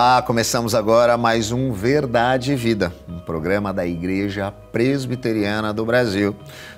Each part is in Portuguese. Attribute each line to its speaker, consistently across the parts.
Speaker 1: Olá, começamos agora mais um Verdade e Vida, um programa da Igreja Presbiteriana do Brasil.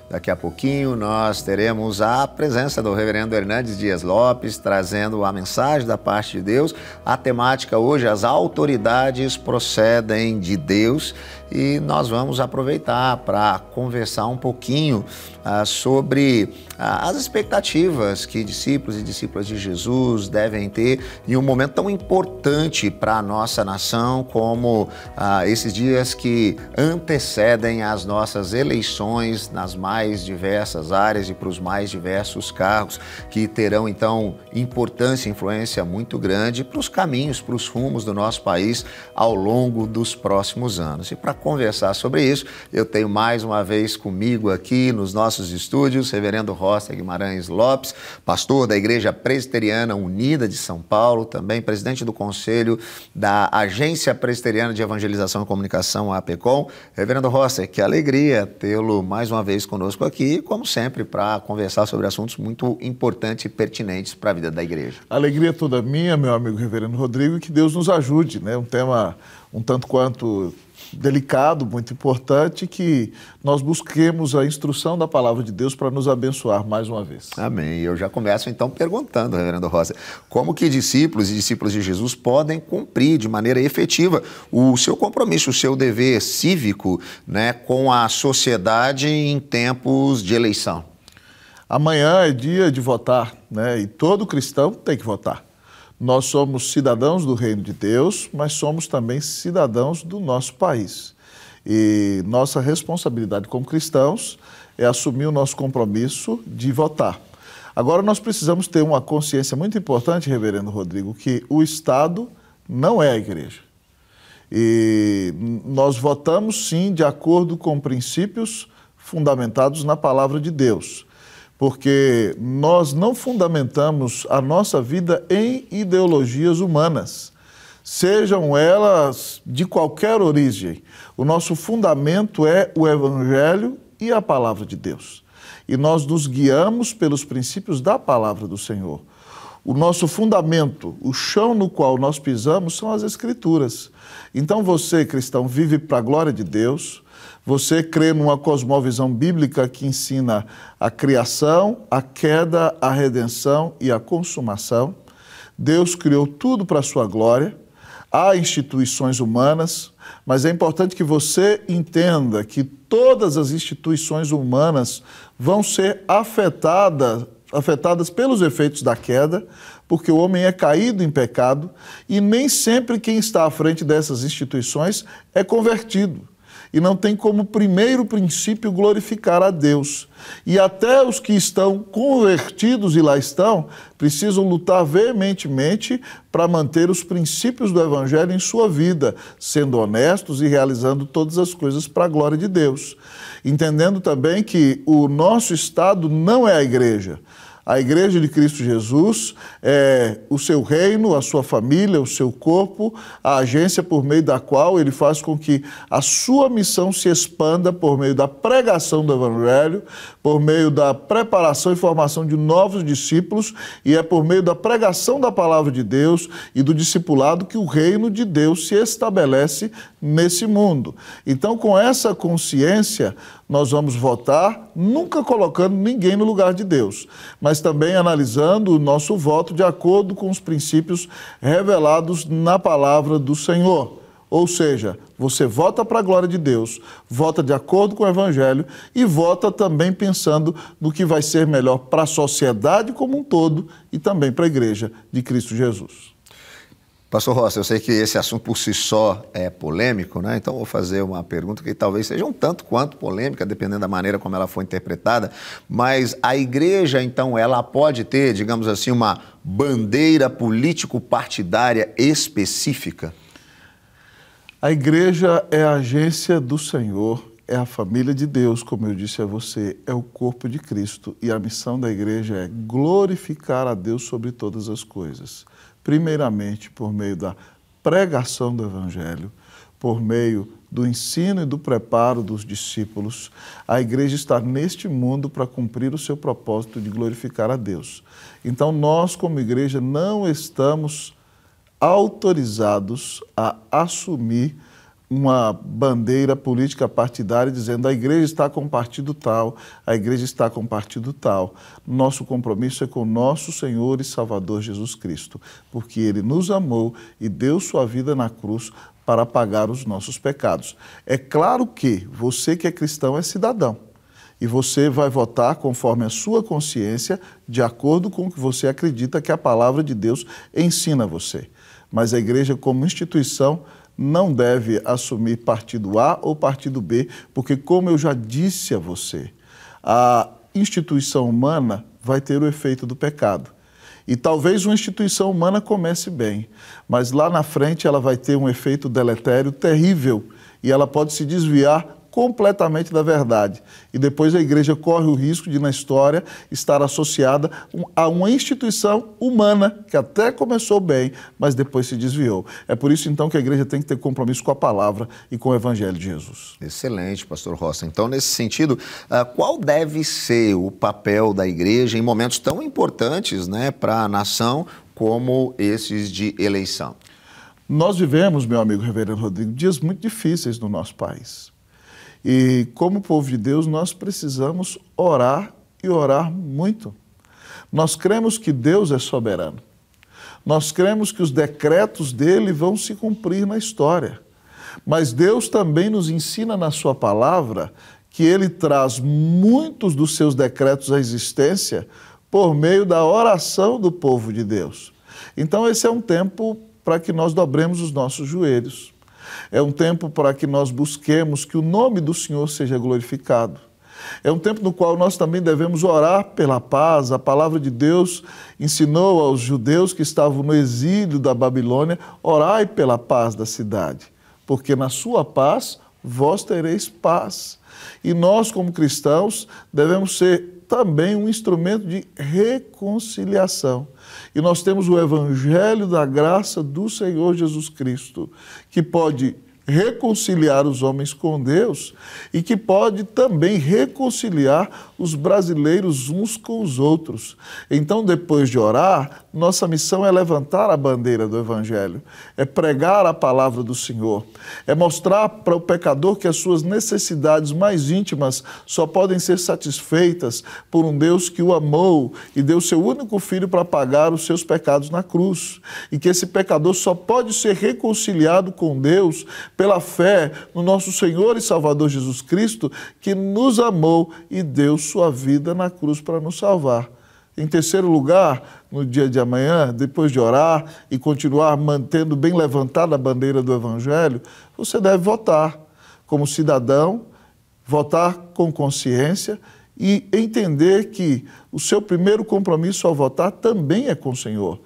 Speaker 1: Daqui a pouquinho nós teremos a presença do Reverendo Hernandes Dias Lopes, trazendo a mensagem da parte de Deus. A temática hoje, as autoridades procedem de Deus, e nós vamos aproveitar para conversar um pouquinho ah, sobre ah, as expectativas que discípulos e discípulas de Jesus devem ter em um momento tão importante para a nossa nação como ah, esses dias que antecedem as nossas eleições nas mais diversas áreas e para os mais diversos cargos, que terão então importância e influência muito grande para os caminhos, para os rumos do nosso país ao longo dos próximos anos. E para conversar sobre isso, eu tenho mais uma vez comigo aqui nos nossos nossos estúdios, Reverendo Roça Guimarães Lopes, pastor da Igreja Presbiteriana Unida de São Paulo, também presidente do Conselho da Agência Presbiteriana de Evangelização e Comunicação, a APECOM. Reverendo Roça, que alegria tê-lo mais uma vez conosco aqui, como sempre, para conversar sobre assuntos muito importantes e pertinentes para a vida da igreja.
Speaker 2: Alegria toda minha, meu amigo Reverendo Rodrigo, e que Deus nos ajude, né? Um tema um tanto quanto delicado, muito importante, que nós busquemos a instrução da palavra de Deus para nos abençoar mais uma vez. Amém.
Speaker 1: Eu já começo então perguntando, Reverendo Rosa, como que discípulos e discípulos de Jesus podem cumprir de maneira efetiva o seu compromisso, o seu dever cívico né, com a sociedade em tempos
Speaker 2: de eleição? Amanhã é dia de votar, né? E todo cristão tem que votar. Nós somos cidadãos do reino de Deus, mas somos também cidadãos do nosso país. E nossa responsabilidade como cristãos é assumir o nosso compromisso de votar. Agora, nós precisamos ter uma consciência muito importante, Reverendo Rodrigo, que o Estado não é a igreja. E nós votamos sim de acordo com princípios fundamentados na palavra de Deus porque nós não fundamentamos a nossa vida em ideologias humanas, sejam elas de qualquer origem. O nosso fundamento é o Evangelho e a palavra de Deus. E nós nos guiamos pelos princípios da palavra do Senhor. O nosso fundamento, o chão no qual nós pisamos, são as Escrituras. Então você, cristão, vive para a glória de Deus você crê numa cosmovisão bíblica que ensina a criação, a queda, a redenção e a consumação. Deus criou tudo para a sua glória. Há instituições humanas, mas é importante que você entenda que todas as instituições humanas vão ser afetadas, afetadas pelos efeitos da queda, porque o homem é caído em pecado e nem sempre quem está à frente dessas instituições é convertido. E não tem como primeiro princípio glorificar a Deus. E até os que estão convertidos e lá estão, precisam lutar veementemente para manter os princípios do Evangelho em sua vida, sendo honestos e realizando todas as coisas para a glória de Deus. Entendendo também que o nosso Estado não é a igreja. A Igreja de Cristo Jesus é o seu reino, a sua família, o seu corpo, a agência por meio da qual ele faz com que a sua missão se expanda por meio da pregação do Evangelho, por meio da preparação e formação de novos discípulos, e é por meio da pregação da palavra de Deus e do discipulado que o reino de Deus se estabelece nesse mundo. Então, com essa consciência, nós vamos votar, nunca colocando ninguém no lugar de Deus, mas também analisando o nosso voto de acordo com os princípios revelados na palavra do Senhor. Ou seja, você vota para a glória de Deus, vota de acordo com o Evangelho e vota também pensando no que vai ser melhor para a sociedade como um todo e também para a igreja de Cristo Jesus.
Speaker 1: Pastor Rossi, eu sei que esse assunto por si só é polêmico, né? então vou fazer uma pergunta que talvez seja um tanto quanto polêmica, dependendo da maneira como ela foi interpretada, mas a igreja, então, ela pode ter, digamos assim, uma bandeira
Speaker 2: político-partidária específica? A igreja é a agência do Senhor, é a família de Deus, como eu disse a você, é o corpo de Cristo e a missão da igreja é glorificar a Deus sobre todas as coisas primeiramente por meio da pregação do Evangelho, por meio do ensino e do preparo dos discípulos, a igreja está neste mundo para cumprir o seu propósito de glorificar a Deus. Então, nós, como igreja, não estamos autorizados a assumir uma bandeira política partidária dizendo a igreja está com partido tal, a igreja está com partido tal. Nosso compromisso é com o nosso Senhor e Salvador Jesus Cristo, porque ele nos amou e deu sua vida na cruz para pagar os nossos pecados. É claro que você que é cristão é cidadão e você vai votar conforme a sua consciência, de acordo com o que você acredita que a palavra de Deus ensina você. Mas a igreja como instituição não deve assumir partido A ou partido B, porque, como eu já disse a você, a instituição humana vai ter o efeito do pecado. E talvez uma instituição humana comece bem, mas lá na frente ela vai ter um efeito deletério terrível e ela pode se desviar completamente da verdade. E depois a igreja corre o risco de, na história, estar associada a uma instituição humana que até começou bem, mas depois se desviou. É por isso, então, que a igreja tem que ter compromisso com a palavra e com o evangelho de Jesus. Excelente, pastor rossa Então, nesse sentido, ah, qual deve
Speaker 1: ser o papel da igreja em momentos tão importantes né, para a nação
Speaker 2: como esses de eleição? Nós vivemos, meu amigo reverendo Rodrigo, dias muito difíceis no nosso país. E como povo de Deus, nós precisamos orar e orar muito. Nós cremos que Deus é soberano. Nós cremos que os decretos dele vão se cumprir na história. Mas Deus também nos ensina na sua palavra que ele traz muitos dos seus decretos à existência por meio da oração do povo de Deus. Então, esse é um tempo para que nós dobremos os nossos joelhos, é um tempo para que nós busquemos que o nome do Senhor seja glorificado. É um tempo no qual nós também devemos orar pela paz. A palavra de Deus ensinou aos judeus que estavam no exílio da Babilônia: orai pela paz da cidade, porque na sua paz vós tereis paz. E nós, como cristãos, devemos ser também um instrumento de reconciliação. E nós temos o Evangelho da graça do Senhor Jesus Cristo, que pode reconciliar os homens com Deus e que pode também reconciliar os brasileiros uns com os outros. Então, depois de orar, nossa missão é levantar a bandeira do Evangelho, é pregar a palavra do Senhor, é mostrar para o pecador que as suas necessidades mais íntimas só podem ser satisfeitas por um Deus que o amou e deu seu único filho para pagar os seus pecados na cruz, e que esse pecador só pode ser reconciliado com Deus pela fé no nosso Senhor e Salvador Jesus Cristo, que nos amou e deu sua vida na cruz para nos salvar. Em terceiro lugar, no dia de amanhã, depois de orar e continuar mantendo bem levantada a bandeira do Evangelho, você deve votar como cidadão, votar com consciência e entender que o seu primeiro compromisso ao votar também é com o Senhor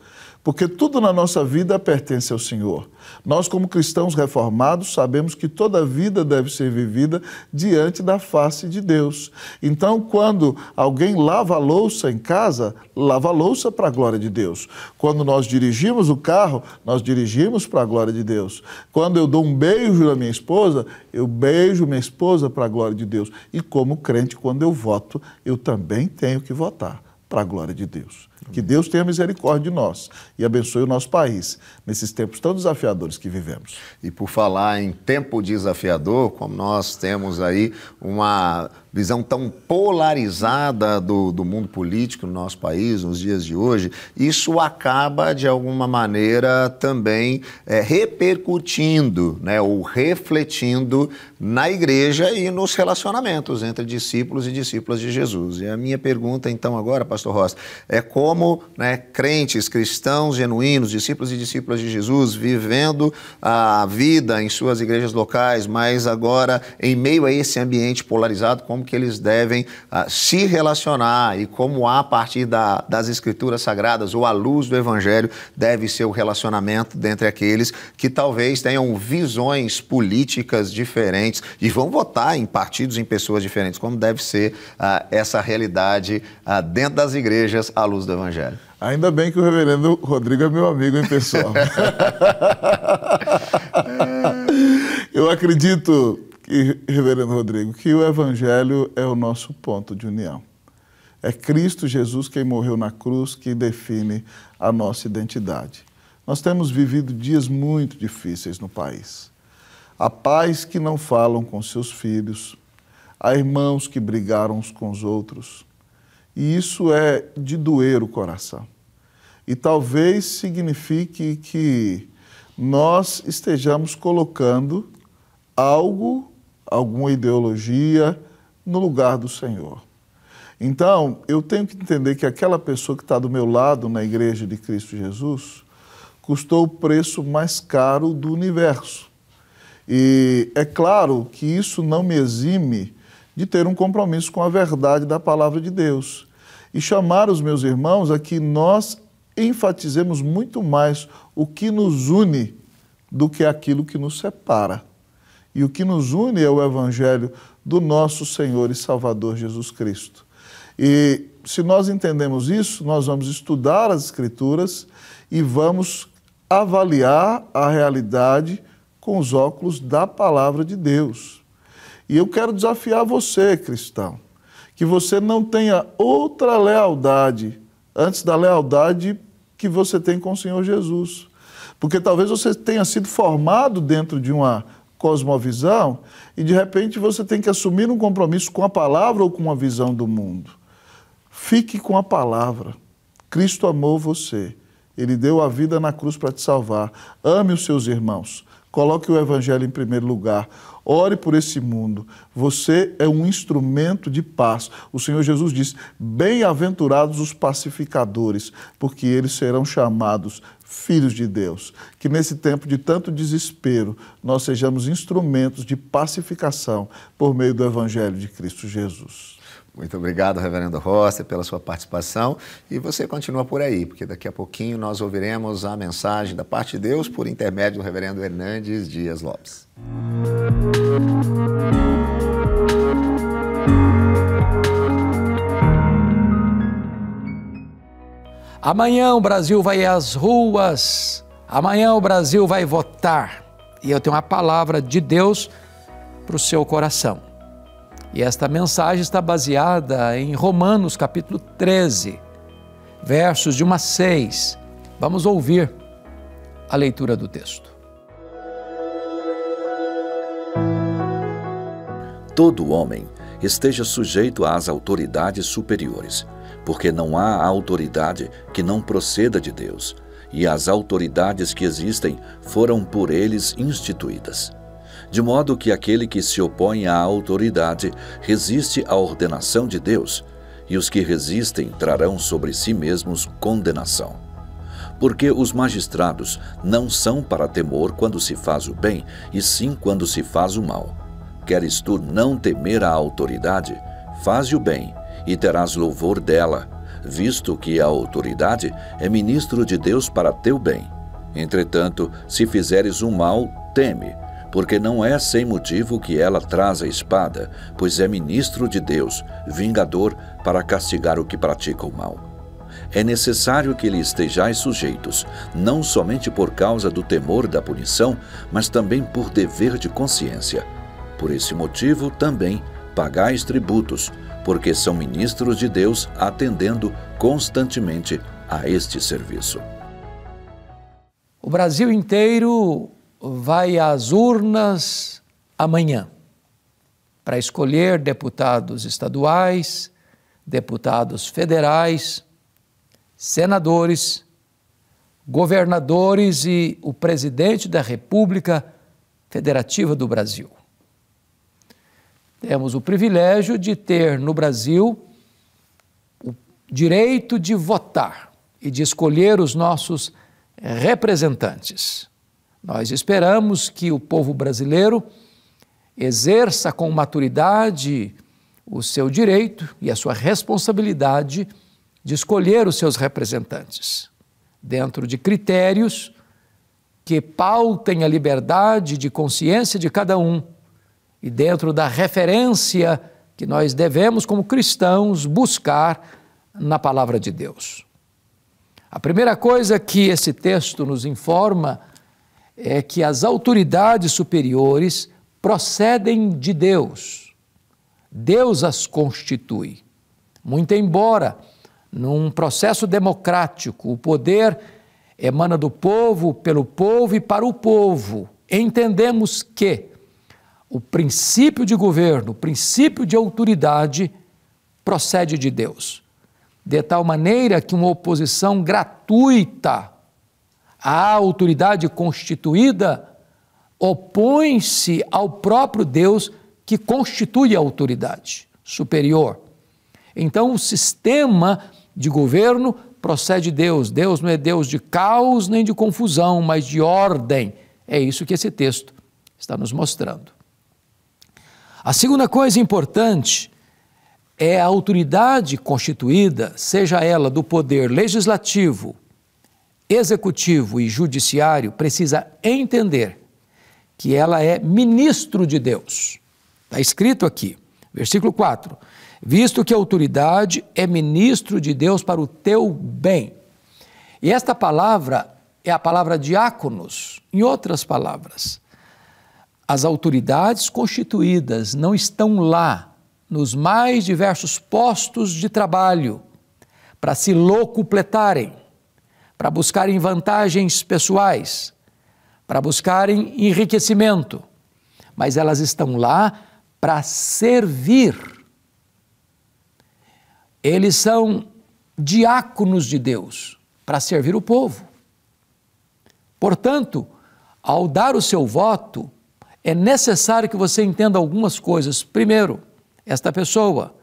Speaker 2: porque tudo na nossa vida pertence ao Senhor. Nós, como cristãos reformados, sabemos que toda vida deve ser vivida diante da face de Deus. Então, quando alguém lava a louça em casa, lava a louça para a glória de Deus. Quando nós dirigimos o carro, nós dirigimos para a glória de Deus. Quando eu dou um beijo na minha esposa, eu beijo minha esposa para a glória de Deus. E como crente, quando eu voto, eu também tenho que votar para a glória de Deus. Que Deus tenha misericórdia de nós e abençoe o nosso país nesses tempos tão desafiadores que vivemos. E por falar em tempo
Speaker 1: desafiador, como nós temos aí uma visão tão polarizada do, do mundo político no nosso país, nos dias de hoje, isso acaba, de alguma maneira, também é, repercutindo né, ou refletindo na igreja e nos relacionamentos entre discípulos e discípulas de Jesus. E a minha pergunta, então, agora, Pastor Ross, é como né, crentes, cristãos genuínos, discípulos e discípulas de Jesus, vivendo a vida em suas igrejas locais, mas agora em meio a esse ambiente polarizado, como que eles devem ah, se relacionar e como a partir da, das escrituras sagradas ou à luz do evangelho deve ser o relacionamento dentre aqueles que talvez tenham visões políticas diferentes e vão votar em partidos, em pessoas diferentes, como deve ser ah, essa realidade ah, dentro das igrejas à luz do evangelho.
Speaker 2: Ainda bem que o reverendo Rodrigo é meu amigo, em pessoal? Eu acredito que, Reverendo Rodrigo, que o Evangelho é o nosso ponto de união. É Cristo Jesus quem morreu na cruz que define a nossa identidade. Nós temos vivido dias muito difíceis no país. Há pais que não falam com seus filhos, há irmãos que brigaram uns com os outros. E isso é de doer o coração. E talvez signifique que nós estejamos colocando algo alguma ideologia no lugar do Senhor. Então, eu tenho que entender que aquela pessoa que está do meu lado na igreja de Cristo Jesus custou o preço mais caro do universo. E é claro que isso não me exime de ter um compromisso com a verdade da palavra de Deus. E chamar os meus irmãos a que nós enfatizemos muito mais o que nos une do que aquilo que nos separa. E o que nos une é o Evangelho do nosso Senhor e Salvador Jesus Cristo. E se nós entendemos isso, nós vamos estudar as Escrituras e vamos avaliar a realidade com os óculos da palavra de Deus. E eu quero desafiar você, cristão, que você não tenha outra lealdade antes da lealdade que você tem com o Senhor Jesus. Porque talvez você tenha sido formado dentro de uma cosmovisão e de repente você tem que assumir um compromisso com a palavra ou com a visão do mundo. Fique com a palavra. Cristo amou você. Ele deu a vida na cruz para te salvar. Ame os seus irmãos. Coloque o evangelho em primeiro lugar. Ore por esse mundo. Você é um instrumento de paz. O Senhor Jesus diz: Bem-aventurados os pacificadores, porque eles serão chamados filhos de Deus. Que nesse tempo de tanto desespero, nós sejamos instrumentos de pacificação por meio do Evangelho de Cristo Jesus. Muito obrigado,
Speaker 1: Reverendo Rossi, pela sua participação. E você continua por aí, porque daqui a pouquinho nós ouviremos a mensagem da parte de Deus por intermédio do Reverendo Hernandes Dias Lopes.
Speaker 3: Amanhã o Brasil vai às ruas, amanhã o Brasil vai votar. E eu tenho uma palavra de Deus para o seu coração. E esta mensagem está baseada em Romanos capítulo 13, versos de 1 a 6. Vamos ouvir a leitura do texto.
Speaker 4: Todo homem esteja sujeito às autoridades superiores, porque não há autoridade que não proceda de Deus, e as autoridades que existem foram por eles instituídas de modo que aquele que se opõe à autoridade resiste à ordenação de Deus, e os que resistem trarão sobre si mesmos condenação. Porque os magistrados não são para temor quando se faz o bem, e sim quando se faz o mal. Queres tu não temer a autoridade? Faze o bem, e terás louvor dela, visto que a autoridade é ministro de Deus para teu bem. Entretanto, se fizeres o mal, teme, porque não é sem motivo que ela traz a espada, pois é ministro de Deus, vingador, para castigar o que pratica o mal. É necessário que lhe estejais sujeitos, não somente por causa do temor da punição, mas também por dever de consciência. Por esse motivo também pagais tributos, porque são ministros de Deus atendendo constantemente a este serviço.
Speaker 3: O Brasil inteiro vai às urnas amanhã para escolher deputados estaduais, deputados federais, senadores, governadores e o presidente da República Federativa do Brasil. Temos o privilégio de ter no Brasil o direito de votar e de escolher os nossos representantes. Nós esperamos que o povo brasileiro exerça com maturidade o seu direito e a sua responsabilidade de escolher os seus representantes, dentro de critérios que pautem a liberdade de consciência de cada um e dentro da referência que nós devemos, como cristãos, buscar na palavra de Deus. A primeira coisa que esse texto nos informa é que as autoridades superiores procedem de Deus. Deus as constitui. Muito embora, num processo democrático, o poder emana do povo, pelo povo e para o povo, entendemos que o princípio de governo, o princípio de autoridade, procede de Deus. De tal maneira que uma oposição gratuita a autoridade constituída opõe-se ao próprio Deus que constitui a autoridade superior. Então, o sistema de governo procede Deus. Deus não é Deus de caos nem de confusão, mas de ordem. É isso que esse texto está nos mostrando. A segunda coisa importante é a autoridade constituída, seja ela do poder legislativo, executivo e judiciário precisa entender que ela é ministro de Deus. Está escrito aqui, versículo 4: visto que a autoridade é ministro de Deus para o teu bem. E esta palavra é a palavra diáconos, em outras palavras. As autoridades constituídas não estão lá nos mais diversos postos de trabalho para se locupletarem para buscarem vantagens pessoais, para buscarem enriquecimento, mas elas estão lá para servir. Eles são diáconos de Deus para servir o povo. Portanto, ao dar o seu voto, é necessário que você entenda algumas coisas. Primeiro, esta pessoa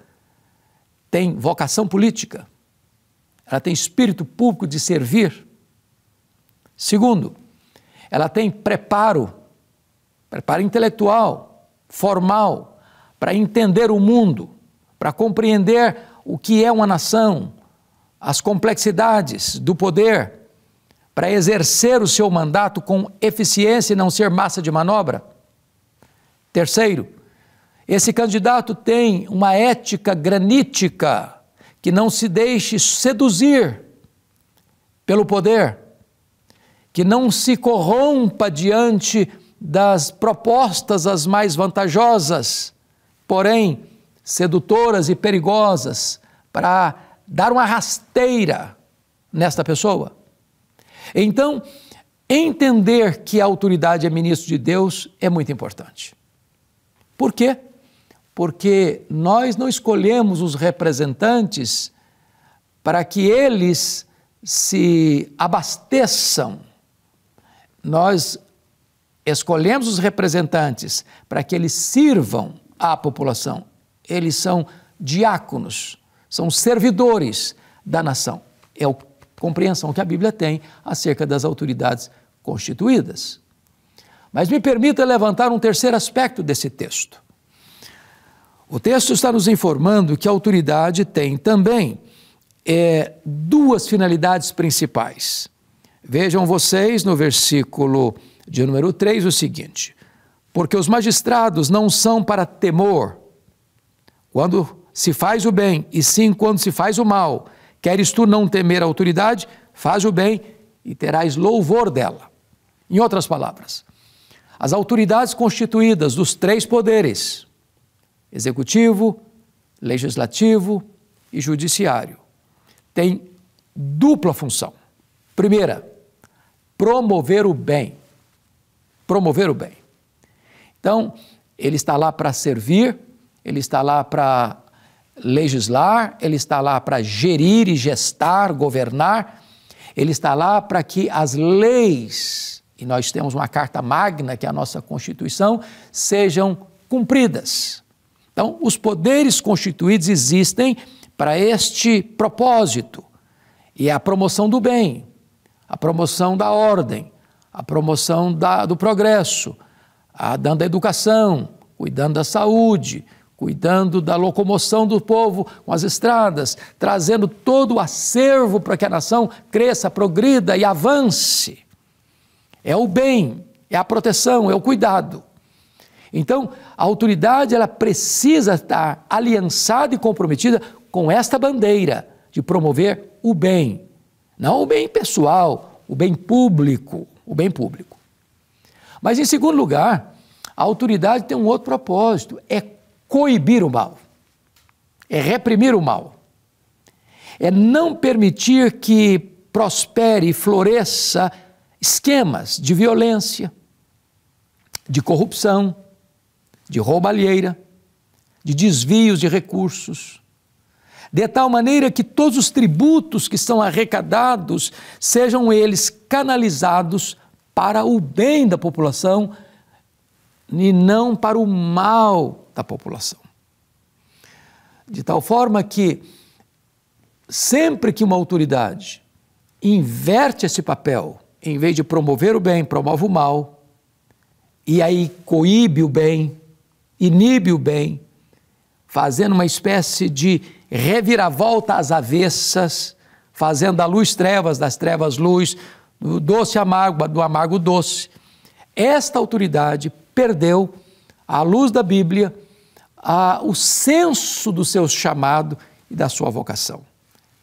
Speaker 3: tem vocação política ela tem espírito público de servir. Segundo, ela tem preparo, preparo intelectual, formal, para entender o mundo, para compreender o que é uma nação, as complexidades do poder, para exercer o seu mandato com eficiência e não ser massa de manobra. Terceiro, esse candidato tem uma ética granítica que não se deixe seduzir pelo poder, que não se corrompa diante das propostas as mais vantajosas, porém sedutoras e perigosas, para dar uma rasteira nesta pessoa. Então, entender que a autoridade é ministro de Deus é muito importante. Por quê? porque nós não escolhemos os representantes para que eles se abasteçam. Nós escolhemos os representantes para que eles sirvam à população. Eles são diáconos, são servidores da nação. É a compreensão que a Bíblia tem acerca das autoridades constituídas. Mas me permita levantar um terceiro aspecto desse texto. O texto está nos informando que a autoridade tem também é, duas finalidades principais. Vejam vocês no versículo de número 3 o seguinte: Porque os magistrados não são para temor quando se faz o bem, e sim quando se faz o mal. Queres tu não temer a autoridade? Faz o bem e terás louvor dela. Em outras palavras, as autoridades constituídas dos três poderes, executivo, legislativo e judiciário. Tem dupla função. Primeira, promover o bem. Promover o bem. Então, ele está lá para servir, ele está lá para legislar, ele está lá para gerir e gestar, governar, ele está lá para que as leis, e nós temos uma carta magna, que é a nossa Constituição, sejam cumpridas. Então, os poderes constituídos existem para este propósito. E é a promoção do bem, a promoção da ordem, a promoção da, do progresso, a, dando a educação, cuidando da saúde, cuidando da locomoção do povo com as estradas, trazendo todo o acervo para que a nação cresça, progrida e avance. É o bem, é a proteção, é o cuidado. Então, a autoridade ela precisa estar aliançada e comprometida com esta bandeira de promover o bem, não o bem pessoal, o bem público, o bem público. Mas em segundo lugar, a autoridade tem um outro propósito, é coibir o mal. É reprimir o mal. É não permitir que prospere e floresça esquemas de violência, de corrupção, de roubalheira, de desvios de recursos, de tal maneira que todos os tributos que são arrecadados sejam eles canalizados para o bem da população e não para o mal da população. De tal forma que, sempre que uma autoridade inverte esse papel, em vez de promover o bem, promove o mal, e aí coíbe o bem, inibe o bem, fazendo uma espécie de reviravolta às avessas, fazendo a luz trevas, das trevas luz, do doce amargo, do amargo doce. Esta autoridade perdeu, à luz da Bíblia, a, o senso do seu chamado e da sua vocação.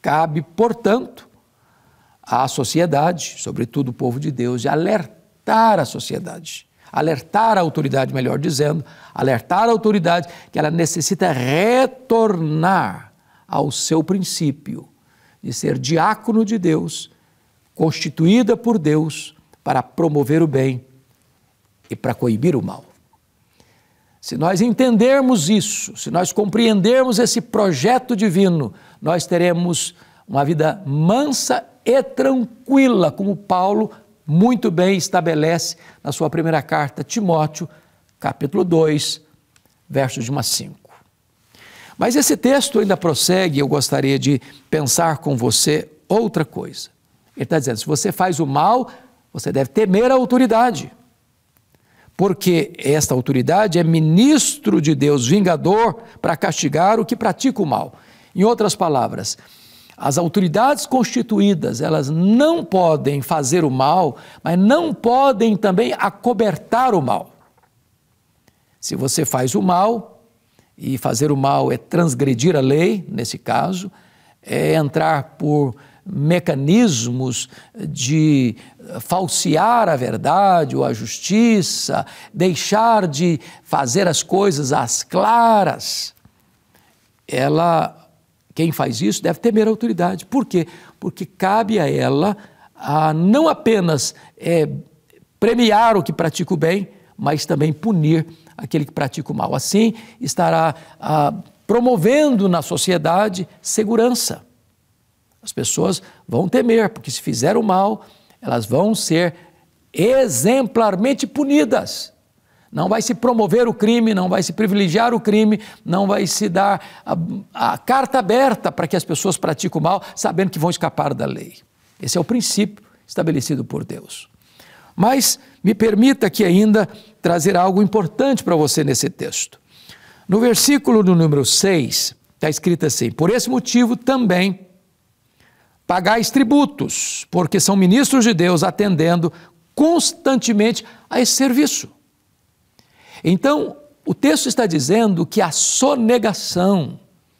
Speaker 3: Cabe, portanto, à sociedade, sobretudo o povo de Deus, de alertar a sociedade alertar a autoridade, melhor dizendo, alertar a autoridade que ela necessita retornar ao seu princípio de ser diácono de Deus, constituída por Deus para promover o bem e para coibir o mal. Se nós entendermos isso, se nós compreendermos esse projeto divino, nós teremos uma vida mansa e tranquila, como Paulo muito bem estabelece na sua primeira carta, Timóteo, capítulo 2, versos de 1 a 5. Mas esse texto ainda prossegue, eu gostaria de pensar com você outra coisa. Ele está dizendo: se você faz o mal, você deve temer a autoridade, porque esta autoridade é ministro de Deus, vingador, para castigar o que pratica o mal. Em outras palavras, as autoridades constituídas, elas não podem fazer o mal, mas não podem também acobertar o mal. Se você faz o mal, e fazer o mal é transgredir a lei, nesse caso, é entrar por mecanismos de eh, falsear a verdade ou a justiça, deixar de fazer as coisas às claras, ela quem faz isso deve temer a autoridade. Por quê? Porque cabe a ela a não apenas é, premiar o que pratica o bem, mas também punir aquele que pratica o mal. Assim, estará a, ah, promovendo na sociedade segurança. As pessoas vão temer, porque se fizeram mal, elas vão ser exemplarmente punidas. Não vai se promover o crime, não vai se privilegiar o crime, não vai se dar a, a carta aberta para que as pessoas pratiquem o mal, sabendo que vão escapar da lei. Esse é o princípio estabelecido por Deus. Mas me permita que ainda trazer algo importante para você nesse texto. No versículo do número 6, está escrito assim: Por esse motivo também pagais tributos, porque são ministros de Deus atendendo constantemente a esse serviço. Então, o texto está dizendo que a sonegação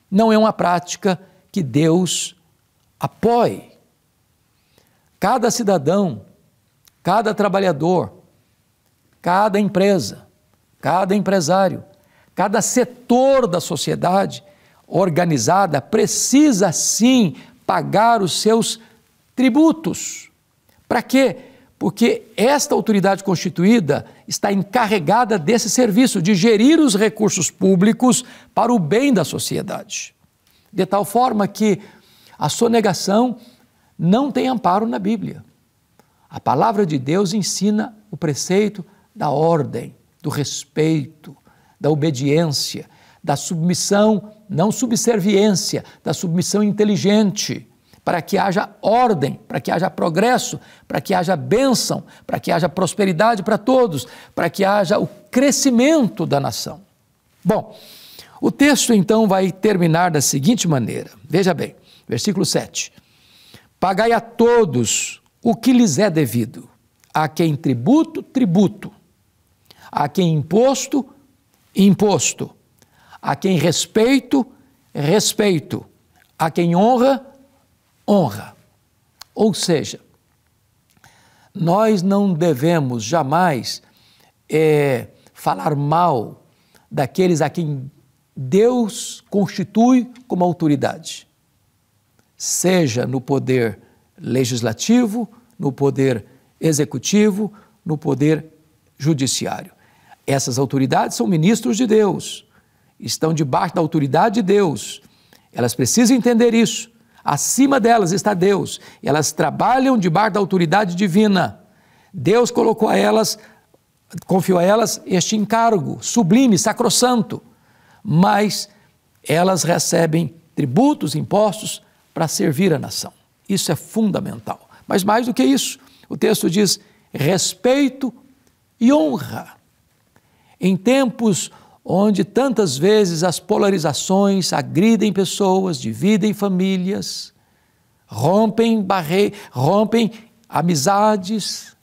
Speaker 3: não é uma prática que Deus apoie. Cada cidadão, cada trabalhador, cada empresa, cada empresário, cada setor da sociedade organizada precisa sim pagar os seus tributos. Para quê? porque esta autoridade constituída está encarregada desse serviço, de gerir os recursos públicos para o bem da sociedade. De tal forma que a sonegação não tem amparo na Bíblia. A palavra de Deus ensina o preceito da ordem, do respeito, da obediência, da submissão, não subserviência, da submissão inteligente para que haja ordem, para que haja progresso, para que haja bênção, para que haja prosperidade para todos, para que haja o crescimento da nação. Bom, o texto então vai terminar da seguinte maneira: veja bem, versículo 7. Pagai a todos o que lhes é devido, a quem tributo, tributo, a quem imposto, imposto, a quem respeito, respeito, a quem honra, honra. Ou seja, nós não devemos jamais é, falar mal daqueles a quem Deus constitui como autoridade, seja no poder legislativo, no poder executivo, no poder judiciário. Essas autoridades são ministros de Deus, estão debaixo da autoridade de Deus. Elas precisam entender isso Acima delas está Deus. E elas trabalham debaixo da autoridade divina. Deus colocou a elas, confiou a elas este encargo sublime, sacrossanto. Mas elas recebem tributos, impostos para servir a nação. Isso é fundamental. Mas mais do que isso, o texto diz respeito e honra. Em tempos onde tantas vezes as polarizações agridem pessoas, dividem famílias, rompem barre, rompem amizades,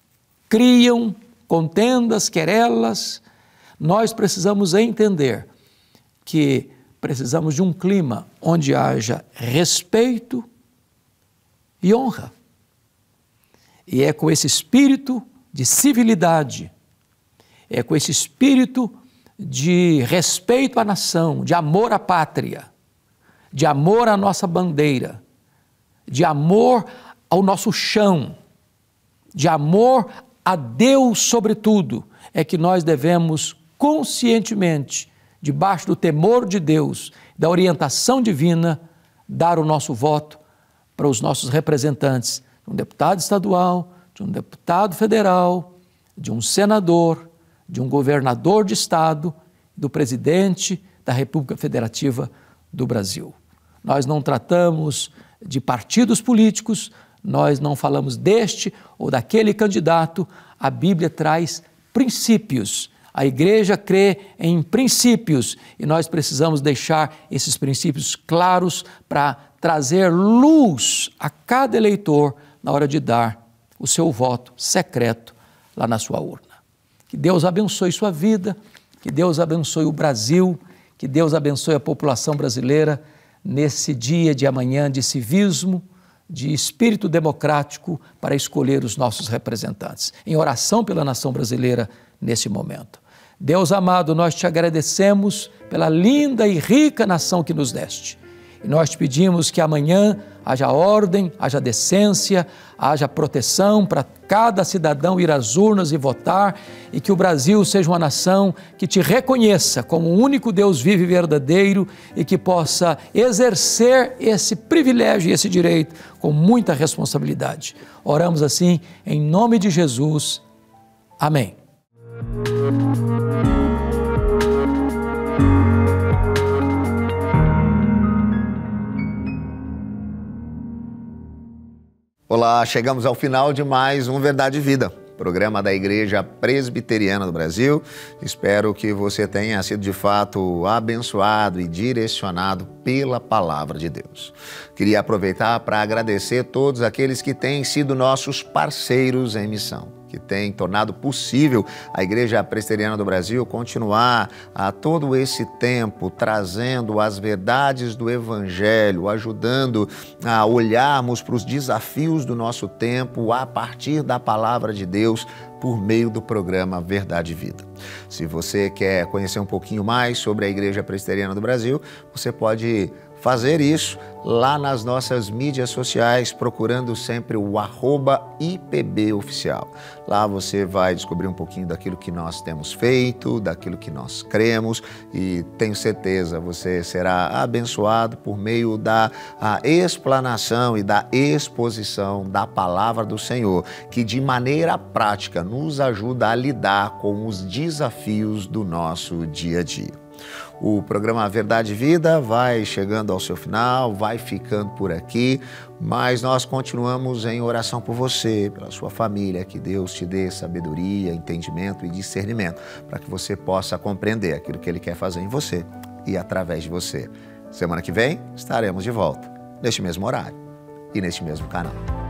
Speaker 3: criam contendas, querelas, nós precisamos entender que precisamos de um clima onde haja respeito e honra. E é com esse espírito de civilidade, é com esse espírito de respeito à nação, de amor à pátria, de amor à nossa bandeira, de amor ao nosso chão, de amor a Deus, sobretudo, é que nós devemos conscientemente, debaixo do temor de Deus, da orientação divina, dar o nosso voto para os nossos representantes, de um deputado estadual, de um deputado federal, de um senador, de um governador de Estado, do presidente da República Federativa do Brasil. Nós não tratamos de partidos políticos, nós não falamos deste ou daquele candidato. A Bíblia traz princípios. A igreja crê em princípios e nós precisamos deixar esses princípios claros para trazer luz a cada eleitor na hora de dar o seu voto secreto lá na sua urna. Que Deus abençoe sua vida, que Deus abençoe o Brasil, que Deus abençoe a população brasileira nesse dia de amanhã de civismo, de espírito democrático para escolher os nossos representantes. Em oração pela nação brasileira nesse momento. Deus amado, nós te agradecemos pela linda e rica nação que nos deste. E nós te pedimos que amanhã haja ordem, haja decência, haja proteção para cada cidadão ir às urnas e votar e que o Brasil seja uma nação que te reconheça como o único Deus vivo e verdadeiro e que possa exercer esse privilégio e esse direito com muita responsabilidade. Oramos assim em nome de Jesus. Amém.
Speaker 1: Olá, chegamos ao final de mais um Verdade e Vida, programa da Igreja Presbiteriana do Brasil. Espero que você tenha sido de fato abençoado e direcionado pela palavra de Deus. Queria aproveitar para agradecer todos aqueles que têm sido nossos parceiros em missão que tem tornado possível a Igreja Presteriana do Brasil continuar a todo esse tempo trazendo as verdades do Evangelho, ajudando a olharmos para os desafios do nosso tempo a partir da palavra de Deus por meio do programa Verdade e Vida. Se você quer conhecer um pouquinho mais sobre a Igreja Presteriana do Brasil, você pode fazer isso lá nas nossas mídias sociais, procurando sempre o @ipboficial. Lá você vai descobrir um pouquinho daquilo que nós temos feito, daquilo que nós cremos e tenho certeza você será abençoado por meio da explanação e da exposição da palavra do Senhor, que de maneira prática nos ajuda a lidar com os desafios do nosso dia a dia. O programa Verdade e Vida vai chegando ao seu final, vai ficando por aqui, mas nós continuamos em oração por você, pela sua família, que Deus te dê sabedoria, entendimento e discernimento, para que você possa compreender aquilo que Ele quer fazer em você e através de você. Semana que vem estaremos de volta, neste mesmo horário e neste mesmo canal.